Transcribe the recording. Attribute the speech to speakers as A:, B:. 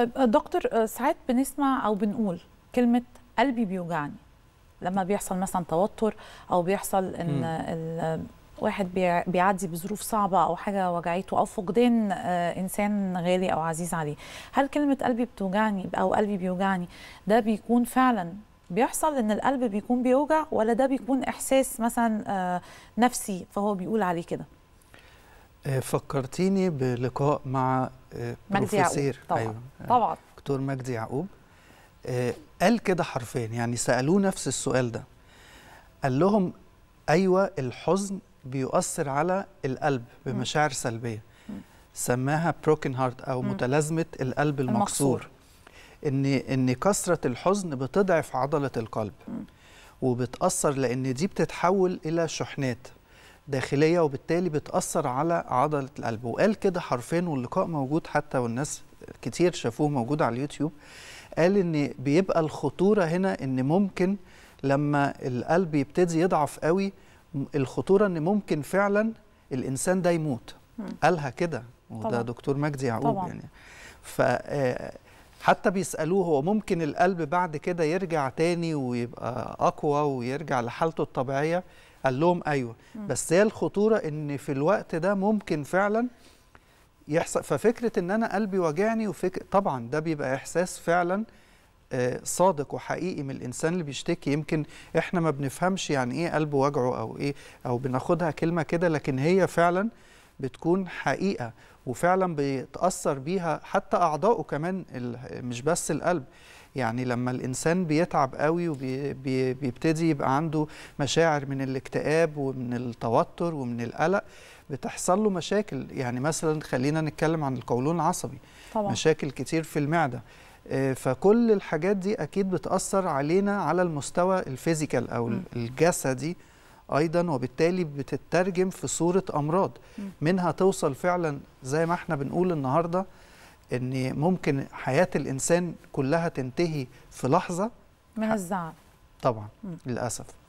A: طيب آه، دكتور آه، ساعات بنسمع او بنقول كلمه قلبي بيوجعني لما بيحصل مثلا توتر او بيحصل ان الواحد بيعدي بظروف صعبه او حاجه وجعته او فقدان آه، انسان غالي او عزيز عليه هل كلمه قلبي بتوجعني او قلبي بيوجعني ده بيكون فعلا بيحصل ان القلب بيكون بيوجع ولا ده بيكون احساس مثلا نفسي فهو بيقول عليه كده
B: آه، فكرتيني بلقاء مع آه، بروفيسير مجدي طبعا أيوة. طبعا دكتور مجدي يعقوب آه، قال كده حرفيا يعني سالوه نفس السؤال ده قال لهم ايوه الحزن بيؤثر على القلب بمشاعر سلبيه سماها بروكن هارت او متلازمه القلب المكسور ان ان كثره الحزن بتضعف عضله القلب وبتاثر لان دي بتتحول الى شحنات داخليه وبالتالي بتاثر على عضله القلب وقال كده حرفين واللقاء موجود حتى والناس كتير شافوه موجود على اليوتيوب قال ان بيبقى الخطوره هنا ان ممكن لما القلب يبتدي يضعف قوي الخطوره ان ممكن فعلا الانسان ده يموت قالها كده وده دكتور مجدي يعقوب طبعًا. يعني ف آه، حتى بيسالوه هو ممكن القلب بعد كده يرجع تاني ويبقى اقوى ويرجع لحالته الطبيعيه قال لهم ايوه بس هي الخطوره ان في الوقت ده ممكن فعلا يحصل ففكره ان انا قلبي واجعني وفك طبعا ده بيبقى احساس فعلا آه، صادق وحقيقي من الانسان اللي بيشتكي يمكن احنا ما بنفهمش يعني ايه قلبه وجعه او ايه او بناخدها كلمه كده لكن هي فعلا بتكون حقيقه وفعلا بيتاثر بيها حتى اعضائه كمان مش بس القلب يعني لما الانسان بيتعب قوي وبيبتدي يبقى عنده مشاعر من الاكتئاب ومن التوتر ومن القلق بتحصل له مشاكل يعني مثلا خلينا نتكلم عن القولون العصبي طبعا. مشاكل كتير في المعده آه، فكل الحاجات دي اكيد بتاثر علينا على المستوى الفيزيكال او الجسدي ايضا وبالتالي بتترجم في صوره امراض منها توصل فعلا زي ما احنا بنقول النهارده ان ممكن حياه الانسان كلها تنتهي في لحظه من الزعل طبعا للاسف